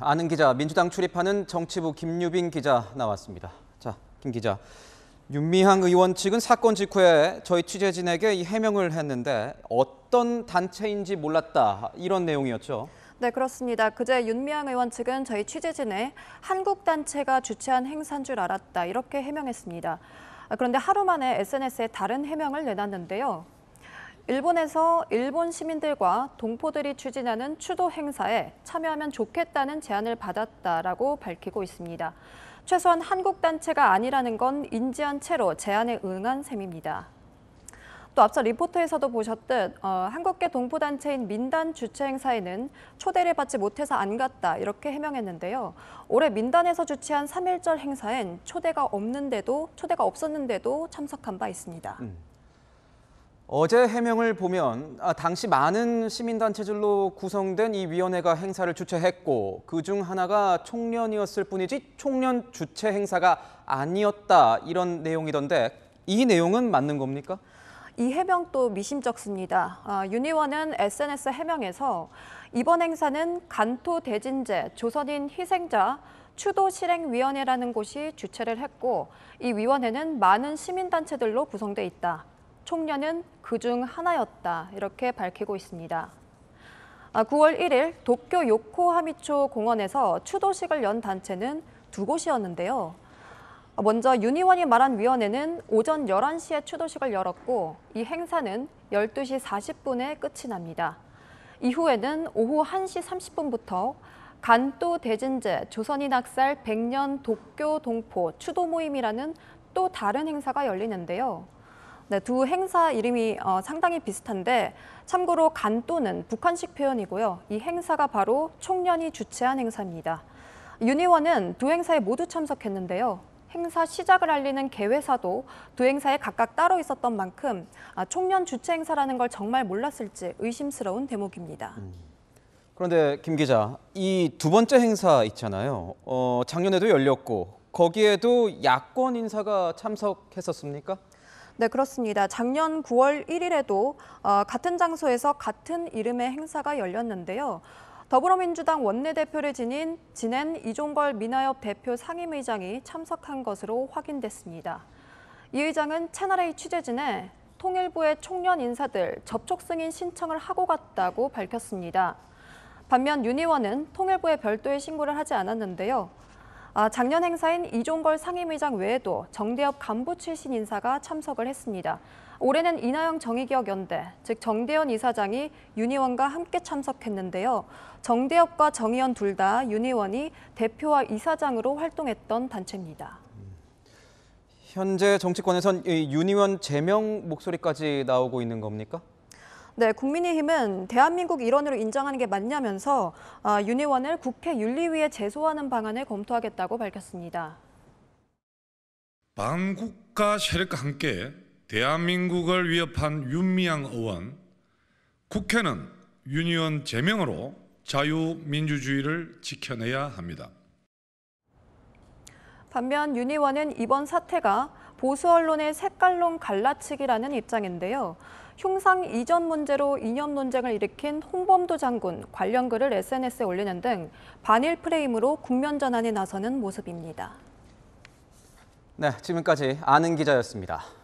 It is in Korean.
아는 기자 민주당 출입하는 정치부 김유빈 기자 나왔습니다. 자, 김 기자. 윤미향 의원 측은 사건 직후에 저희 취재진에게 해명을 했는데 어떤 단체인지 몰랐다 이런 내용이었죠. 네, 그렇습니다. 그제 윤미향 의원 측은 저희 취재진에 한국 단체가 주최한 행사인 줄 알았다 이렇게 해명했습니다. 그런데 하루 만에 SNS에 다른 해명을 내놨는데요. 일본에서 일본 시민들과 동포들이 추진하는 추도 행사에 참여하면 좋겠다는 제안을 받았다라고 밝히고 있습니다. 최소한 한국 단체가 아니라는 건 인지한 채로 제안에 응한 셈입니다. 또 앞서 리포터에서도 보셨듯 어, 한국계 동포단체인 민단 주최 행사에는 초대를 받지 못해서 안 갔다 이렇게 해명했는데요. 올해 민단에서 주최한 3.1절 행사엔 초대가 없는데도 초대가 없었는데도 참석한 바 있습니다. 음. 어제 해명을 보면 아, 당시 많은 시민단체들로 구성된 이 위원회가 행사를 주최했고 그 중 하나가 총련이었을 뿐이지 총련 주최 행사가 아니었다 이런 내용이던데 이 내용은 맞는 겁니까? 이 해명도 미심쩍습니다. 아, 윤희원은 SNS 해명에서 이번 행사는 간토 대진제 조선인 희생자 추도 실행위원회라는 곳이 주최를 했고 이 위원회는 많은 시민단체들로 구성돼 있다. 총련은 그 중 하나였다 이렇게 밝히고 있습니다. 9월 아, 1일 도쿄 요코하미초 공원에서 추도식을 연 단체는 두 곳이었는데요. 먼저 윤 의원이 말한 위원회는 오전 11시에 추도식을 열었고 이 행사는 12시 40분에 끝이 납니다. 이후에는 오후 1시 30분부터 간또 대진제 조선인 학살 100년 도쿄 동포 추도 모임이라는 또 다른 행사가 열리는데요. 네, 두 행사 이름이 어, 상당히 비슷한데 참고로 간또는 북한식 표현이고요. 이 행사가 바로 총련이 주최한 행사입니다. 유니원은 두 행사에 모두 참석했는데요. 행사 시작을 알리는 개회사도 두 행사에 각각 따로 있었던 만큼 아, 총련 주최 행사라는 걸 정말 몰랐을지 의심스러운 대목입니다. 음. 그런데 김 기자, 이 두 번째 행사 있잖아요. 어, 작년에도 열렸고 거기에도 야권 인사가 참석했었습니까? 네, 그렇습니다. 작년 9월 1일에도 어, 같은 장소에서 같은 이름의 행사가 열렸는데요. 더불어민주당 원내대표를 지닌 지낸 이종걸 민화협 대표 상임의장이 참석한 것으로 확인됐습니다. 이 의장은 채널A 취재진에 통일부의 총련 인사들 접촉 승인 신청을 하고 갔다고 밝혔습니다. 반면 윤 의원은 통일부에 별도의 신고를 하지 않았는데요. 아, 작년 행사인 이종걸 상임의장 외에도 정대협 간부 출신 인사가 참석을 했습니다. 올해는 이나영 정의기억연대, 즉 정대현 이사장이 윤희원과 함께 참석했는데요. 정대협과 정의연 둘다 윤희원이 대표와 이사장으로 활동했던 단체입니다. 현재 정치권에선 윤희원 제명 목소리까지 나오고 있는 겁니까? 네, 국민의힘은 대한민국 일원으로 인정하는 게 맞냐면서 아, 윤 의원을 국회 윤리위에 제소하는 방안을 검토하겠다고 밝혔습니다. 반국가 세력과 함께 대한민국을 위협한 윤미향 의원, 국회는 윤 의원 제명으로 자유민주주의를 지켜내야 합니다. 반면 윤 의원은 이번 사태가 보수 언론의 색깔론 갈라치기라는 입장인데요. 흉상 이전 문제로 이념 논쟁을 일으킨 홍범도 장군 관련 글을 SNS에 올리는 등 반일 프레임으로 국면 전환에 나서는 모습입니다. 네, 지금까지 아는 기자였습니다.